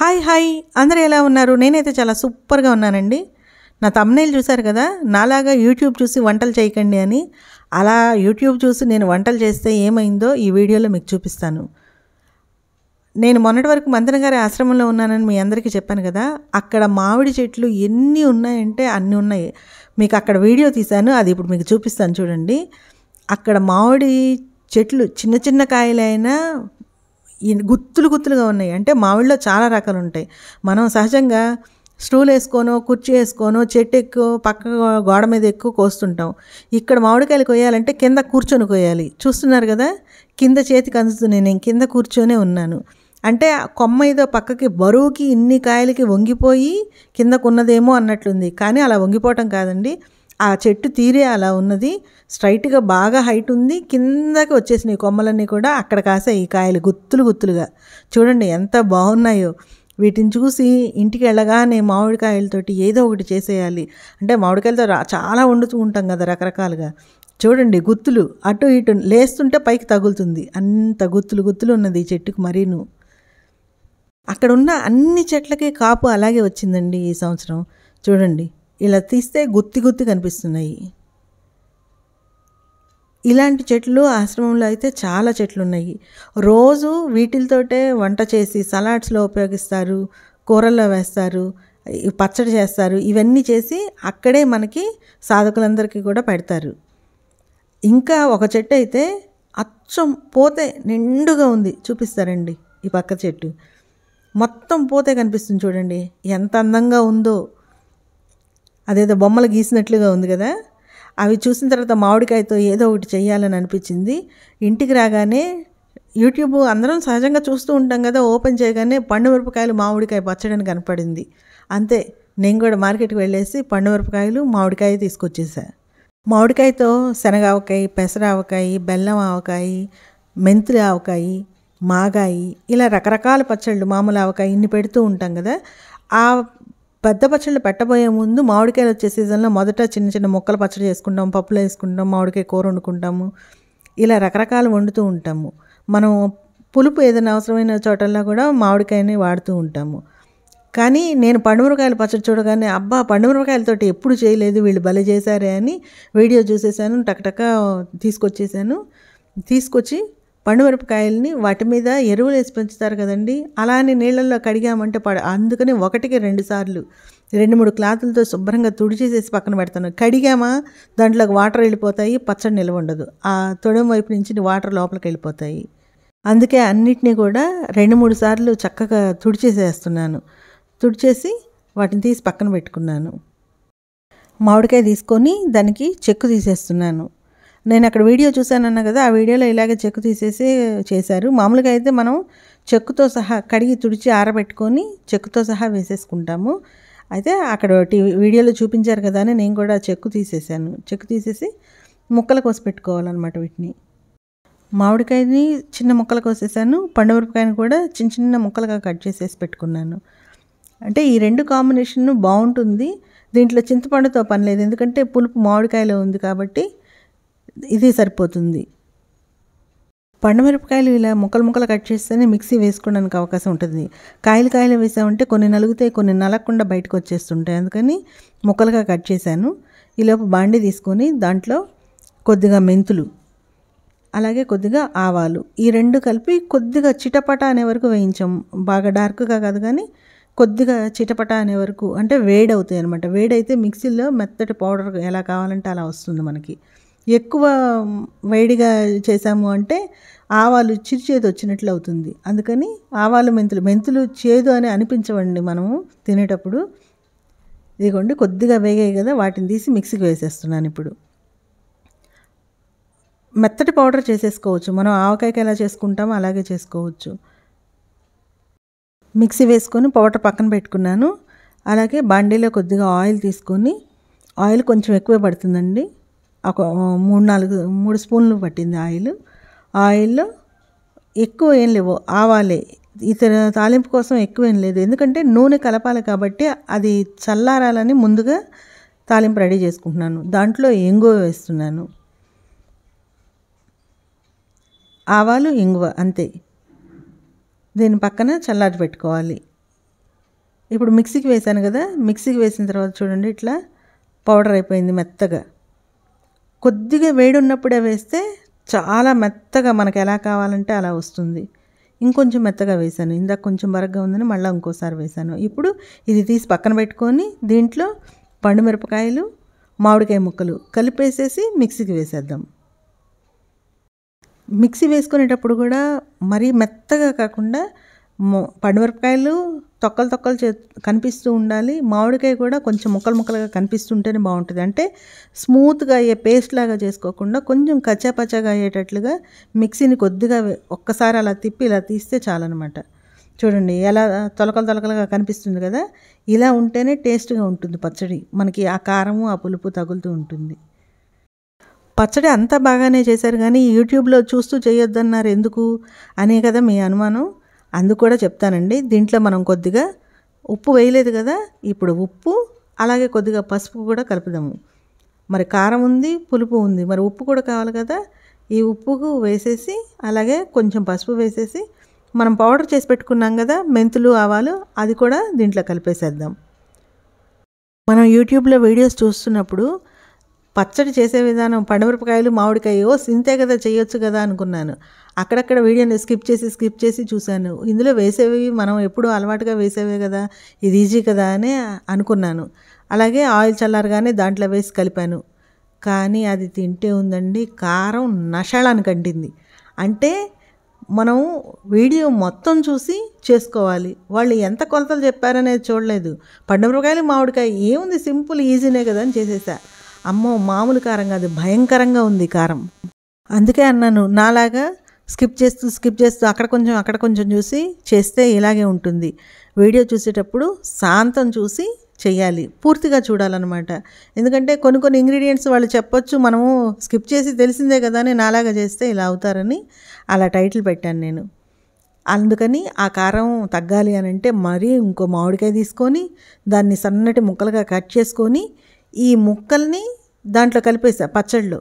hi hi అందరూ ఎలా ఉన్నారు నేనైతే చాలా సూపర్గా ఉన్నానండి నా తమ్నేలు చూశారు కదా నాలాగా యూట్యూబ్ చూసి వంటలు చేయకండి అని అలా యూట్యూబ్ చూసి నేను వంటలు చేస్తే ఏమైందో ఈ వీడియోలో మీకు చూపిస్తాను నేను మొన్నటి వరకు మంత్రన గారి ఆశ్రమంలో ఉన్నానని మీ అందరికీ చెప్పాను కదా అక్కడ మామిడి చెట్లు ఎన్ని ఉన్నాయంటే అన్నీ ఉన్నాయి మీకు అక్కడ వీడియో తీశాను అది ఇప్పుడు మీకు చూపిస్తాను చూడండి అక్కడ మామిడి చెట్లు చిన్న చిన్న కాయలైనా గుత్తులు గుత్తులుగా ఉన్నాయి అంటే మామిడిలో చాలా రకాలు ఉంటాయి మనం సహజంగా స్టూల్ వేసుకోనో కుర్చీ వేసుకోనో చెట్టు ఎక్కువ పక్క గోడ మీద ఎక్కువ కోస్తుంటాం ఇక్కడ మామిడికాయలు కొయ్యాలంటే కింద కూర్చొని కొయ్యాలి చూస్తున్నారు కదా కింద చేతికి అందుతుంది నేను కింద కూర్చొనే ఉన్నాను అంటే కొమ్మ ఏదో పక్కకి బరువుకి ఇన్ని కాయలకి వంగిపోయి కిందకున్నదేమో అన్నట్లుంది కానీ అలా వంగిపోవటం కాదండి ఆ చెట్టు తీరే అలా ఉన్నది స్ట్రైట్గా బాగా హైట్ ఉంది కిందకి వచ్చేసినాయి కొమ్మలన్నీ కూడా అక్కడ కాసాయి ఈ కాయలు గుత్తులు గుత్తులుగా చూడండి ఎంత బాగున్నాయో వీటిని చూసి ఇంటికి వెళ్ళగానే మామిడికాయలతోటి ఏదో ఒకటి చేసేయాలి అంటే మామిడికాయలతో చాలా వండుతూ ఉంటాం కదా రకరకాలుగా చూడండి గుత్తులు అటు ఇటు లేస్తుంటే పైకి తగులుతుంది అంత గుత్తులు గుత్తులు ఉన్నది ఈ చెట్టుకు మరీను అక్కడ ఉన్న అన్ని చెట్లకి కాపు అలాగే వచ్చిందండి ఈ సంవత్సరం చూడండి ఇలా తీస్తే గుత్తి గుత్తి కనిపిస్తున్నాయి ఇలాంటి చెట్లు ఆశ్రమంలో అయితే చాలా చెట్లు ఉన్నాయి రోజు వీటితోటే వంట చేసి సలాడ్స్లో ఉపయోగిస్తారు కూరల్లో వేస్తారు పచ్చడి చేస్తారు ఇవన్నీ చేసి అక్కడే మనకి సాధకులందరికీ కూడా పెడతారు ఇంకా ఒక చెట్టు అయితే అచ్చం పోతే నిండుగా ఉంది చూపిస్తారండి ఈ పక్క చెట్టు మొత్తం పోతే కనిపిస్తుంది చూడండి ఎంత అందంగా ఉందో అదేదో బొమ్మలు గీసినట్లుగా ఉంది కదా అవి చూసిన తర్వాత మామిడికాయతో ఏదో ఒకటి చేయాలని అనిపించింది ఇంటికి రాగానే యూట్యూబ్ అందరం సహజంగా చూస్తూ ఉంటాం కదా ఓపెన్ చేయగానే పండు మిరపకాయలు మామిడికాయ పచ్చడని కనపడింది అంతే నేను కూడా మార్కెట్కి వెళ్ళేసి పండు మిరపకాయలు మామిడికాయ తీసుకొచ్చేసా మామిడికాయతో శనగావకాయ పెసరావకాయ బెల్లం ఆవకాయ మెంతులు ఆవకాయ మాగాయి ఇలా రకరకాల పచ్చళ్ళు మామూలు ఆవకాయ ఇన్ని పెడుతూ ఉంటాం కదా ఆ పెద్ద పచ్చళ్ళు పెట్టబోయే ముందు మామిడికాయలు వచ్చే సీజన్లో మొదట చిన్న చిన్న ముక్కల పచ్చడి చేసుకుంటాం పప్పులు వేసుకుంటాం మామిడికాయ కూర వండుకుంటాము ఇలా రకరకాలు వండుతూ ఉంటాము మనం పులుపు ఏదైనా అవసరమైన చోటల్లో కూడా మామిడికాయని వాడుతూ ఉంటాము కానీ నేను పండుమిరకాయలు పచ్చడి చూడగానే అబ్బా పండుమిరకాయలతోటి ఎప్పుడు చేయలేదు వీళ్ళు భలే చేశారే అని వీడియో చూసేసాను టకటక తీసుకొచ్చేసాను తీసుకొచ్చి పండుమిరపకాయలని వాటి మీద ఎరువులు వేసి పెంచుతారు కదండి అలానే నీళ్ళల్లో కడిగామంటే పడ అందుకని ఒకటికి రెండు సార్లు రెండు మూడు క్లాతులతో శుభ్రంగా తుడిచేసేసి పక్కన పెడతాను కడిగామా దాంట్లోకి వాటర్ వెళ్ళిపోతాయి పచ్చడి నిల్వ ఉండదు ఆ తొడం వైపు నుంచి వాటర్ లోపలికి వెళ్ళిపోతాయి అందుకే అన్నిటినీ కూడా రెండు మూడు సార్లు చక్కగా తుడిచేసేస్తున్నాను తుడిచేసి వాటిని తీసి పక్కన పెట్టుకున్నాను మామిడికాయ తీసుకొని దానికి చెక్కు తీసేస్తున్నాను నేను అక్కడ వీడియో చూశానన్నా కదా ఆ వీడియోలో ఇలాగే చెక్కు తీసేసి చేశారు మామూలుగా అయితే మనం చెక్కుతో సహా కడిగి తుడిచి ఆరబెట్టుకొని చెక్కుతో సహా వేసేసుకుంటాము అయితే అక్కడ టీవీ వీడియోలో చూపించారు కదా అని నేను కూడా చెక్కు తీసేసాను చెక్కు తీసేసి ముక్కలు కోసి పెట్టుకోవాలన్నమాట వీటిని మామిడికాయని చిన్న ముక్కలు కోసేసాను పండుమిరపకాయని కూడా చిన్న చిన్న ముక్కలుగా కట్ చేసేసి పెట్టుకున్నాను అంటే ఈ రెండు కాంబినేషన్ బాగుంటుంది దీంట్లో చింతపండుతో పని లేదు ఎందుకంటే పులుపు మామిడికాయలో ఉంది కాబట్టి ఇది సరిపోతుంది మిరపకాయలు ఇలా ముక్కలు ముక్కలు కట్ చేస్తేనే మిక్సీ వేసుకోవడానికి అవకాశం ఉంటుంది కాయలు కాయలు వేసామంటే కొన్ని నలుగుతాయి కొన్ని నలగకుండా బయటకు వచ్చేస్తుంటాయి అందుకని ముక్కలుగా కట్ చేశాను ఈలోపు బాండీ తీసుకొని దాంట్లో కొద్దిగా మెంతులు అలాగే కొద్దిగా ఆవాలు ఈ రెండు కలిపి కొద్దిగా చిటపట అనే వరకు వేయించాం బాగా డార్క్గా కాదు కానీ కొద్దిగా చిటపట అనే వరకు అంటే వేడవుతాయి అనమాట వేడైతే మిక్సీలో మెత్తటి పౌడర్ ఎలా కావాలంటే అలా వస్తుంది మనకి ఎక్కువ వేడిగా చేసాము అంటే ఆవాలు చిరుచేదు వచ్చినట్లు అవుతుంది అందుకని ఆవాలు మెంతులు మెంతులు చేదు అని అనిపించవండి మనము తినేటప్పుడు ఇదిగోండి కొద్దిగా వేగాయి కదా వాటిని తీసి మిక్సీకి వేసేస్తున్నాను ఇప్పుడు మెత్తటి పౌడర్ చేసేసుకోవచ్చు మనం ఆవకాయకి ఎలా చేసుకుంటామో అలాగే చేసుకోవచ్చు మిక్సీ వేసుకొని పౌడర్ పక్కన పెట్టుకున్నాను అలాగే బాండీలో కొద్దిగా ఆయిల్ తీసుకొని ఆయిల్ కొంచెం ఎక్కువే పడుతుందండి ఒక మూడు నాలుగు మూడు స్పూన్లు పట్టింది ఆయిల్ ఆయిల్లో ఎక్కువ ఏం లేవు ఆవాలే ఇతర తాలింపు కోసం ఎక్కువ ఏం లేదు ఎందుకంటే నూనె కలపాలి కాబట్టి అది చల్లారాలని ముందుగా తాలింపు రెడీ చేసుకుంటున్నాను దాంట్లో ఎంగువ వేస్తున్నాను ఆవాలు ఇంగువ అంతే దీని పక్కన చల్లారి పెట్టుకోవాలి ఇప్పుడు మిక్సీకి వేసాను కదా మిక్సీకి వేసిన తర్వాత చూడండి ఇట్లా పౌడర్ అయిపోయింది మెత్తగా కొద్దిగా వేడి ఉన్నప్పుడే వేస్తే చాలా మెత్తగా మనకు ఎలా కావాలంటే అలా వస్తుంది ఇంకొంచెం మెత్తగా వేశాను ఇందాక కొంచెం బరగ్గా ఉందని మళ్ళీ ఇంకోసారి వేశాను ఇప్పుడు ఇది తీసి పక్కన పెట్టుకొని దీంట్లో పండు మిరపకాయలు మామిడికాయ ముక్కలు కలిపేసేసి మిక్సీకి వేసేద్దాం మిక్సీ వేసుకునేటప్పుడు కూడా మరీ మెత్తగా కాకుండా పండుమిరపకాయలు తొక్కలు తొక్కలు చే కనిపిస్తూ ఉండాలి మామిడికాయ కూడా కొంచెం ముక్కలు ముక్కలుగా కనిపిస్తుంటేనే బాగుంటుంది అంటే స్మూత్గా అయ్యే పేస్ట్ లాగా చేసుకోకుండా కొంచెం కచ్చాపచ్చగా అయ్యేటట్లుగా మిక్సీని కొద్దిగా ఒక్కసారి అలా తిప్పి ఇలా తీస్తే చాలనమాట చూడండి ఎలా తొలకలు తొలకలుగా కనిపిస్తుంది కదా ఇలా ఉంటేనే టేస్ట్గా ఉంటుంది పచ్చడి మనకి ఆ కారము ఆ పులుపు తగులుతూ ఉంటుంది పచ్చడి అంతా బాగానే చేశారు కానీ యూట్యూబ్లో చూస్తూ చేయొద్దన్నారు ఎందుకు అనే కదా మీ అనుమానం అందు కూడా చెప్తానండి దీంట్లో మనం కొద్దిగా ఉప్పు వేయలేదు కదా ఇప్పుడు ఉప్పు అలాగే కొద్దిగా పసుపు కూడా కలుపుదాము మరి కారం ఉంది పులుపు ఉంది మరి ఉప్పు కూడా కావాలి కదా ఈ ఉప్పుకు వేసేసి అలాగే కొంచెం పసుపు వేసేసి మనం పౌడర్ చేసి పెట్టుకున్నాం కదా మెంతులు ఆవాలు అది కూడా దీంట్లో కలిపేసేద్దాం మనం యూట్యూబ్లో వీడియోస్ చూస్తున్నప్పుడు పచ్చడి చేసే విధానం పండుమిరపకాయలు మామిడికాయో సింతే కదా చేయొచ్చు కదా అనుకున్నాను అక్కడక్కడ వీడియోని స్కిప్ చేసి స్కిప్ చేసి చూశాను ఇందులో వేసేవి మనం ఎప్పుడూ అలవాటుగా వేసేవే కదా ఇది ఈజీ కదా అని అనుకున్నాను అలాగే ఆయిల్ చల్లారగానే దాంట్లో వేసి కలిపాను కానీ అది తింటే ఉందండి కారం నషళానికి అంటింది అంటే మనం వీడియో మొత్తం చూసి చేసుకోవాలి వాళ్ళు ఎంత కొలతలు చెప్పారనేది చూడలేదు పండుమిరపకాయలు మామిడికాయ ఏముంది సింపుల్ ఈజీనే కదా అని చేసేసా అమ్మో మామూలు కారం కాదు భయంకరంగా ఉంది కారం అందుకే అన్నాను నాలాగా స్కిప్ చేస్తూ స్కిప్ చేస్తూ అక్కడ కొంచెం అక్కడ కొంచెం చూసి చేస్తే ఇలాగే ఉంటుంది వీడియో చూసేటప్పుడు శాంతం చూసి చేయాలి పూర్తిగా చూడాలన్నమాట ఎందుకంటే కొన్ని కొన్ని ఇంగ్రీడియంట్స్ వాళ్ళు చెప్పొచ్చు మనము స్కిప్ చేసి తెలిసిందే కదా అని నాలాగా చేస్తే ఇలా అవుతారని అలా టైటిల్ పెట్టాను నేను అందుకని ఆ కారం తగ్గాలి అని అంటే మరీ ఇంకో మామిడికాయ తీసుకొని దాన్ని సన్నటి ముక్కలుగా కట్ చేసుకొని ఈ ముక్కల్ని దాంట్లో కలిపేసా పచ్చళ్ళు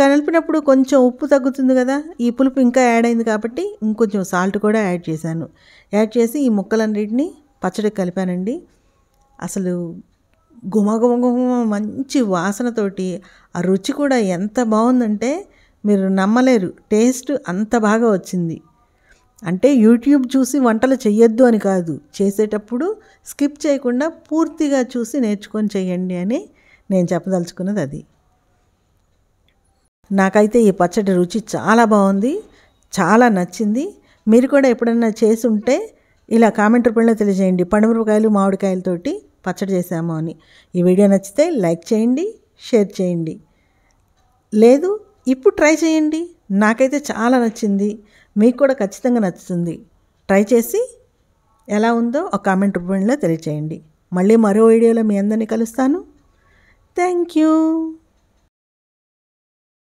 కలిపినప్పుడు కొంచెం ఉప్పు తగ్గుతుంది కదా ఈ పులుపు ఇంకా యాడ్ అయింది కాబట్టి ఇంకొంచెం సాల్ట్ కూడా యాడ్ చేశాను యాడ్ చేసి ఈ ముక్కలన్నింటినీ పచ్చడికి కలిపానండి అసలు గుమ మంచి వాసనతోటి ఆ రుచి కూడా ఎంత బాగుందంటే మీరు నమ్మలేరు టేస్ట్ అంత బాగా వచ్చింది అంటే యూట్యూబ్ చూసి వంటలు చేయొద్దు అని కాదు చేసేటప్పుడు స్కిప్ చేయకుండా పూర్తిగా చూసి నేర్చుకొని చేయండి అని నేను చెప్పదలుచుకున్నది అది నాకైతే ఈ పచ్చడి రుచి చాలా బాగుంది చాలా నచ్చింది మీరు కూడా ఎప్పుడన్నా చేసి ఉంటే ఇలా కామెంట్ రూపంలో తెలియజేయండి పండుమిరపకాయలు మామిడికాయలతోటి పచ్చడి చేసాము అని ఈ వీడియో నచ్చితే లైక్ చేయండి షేర్ చేయండి లేదు ఇప్పుడు ట్రై చేయండి నాకైతే చాలా నచ్చింది మీకు కూడా ఖచ్చితంగా నచ్చుతుంది ట్రై చేసి ఎలా ఉందో ఒక కామెంట్ రూపంలో తెలియచేయండి మళ్ళీ మరో వీడియోలో మీ అందరినీ కలుస్తాను థ్యాంక్ యూ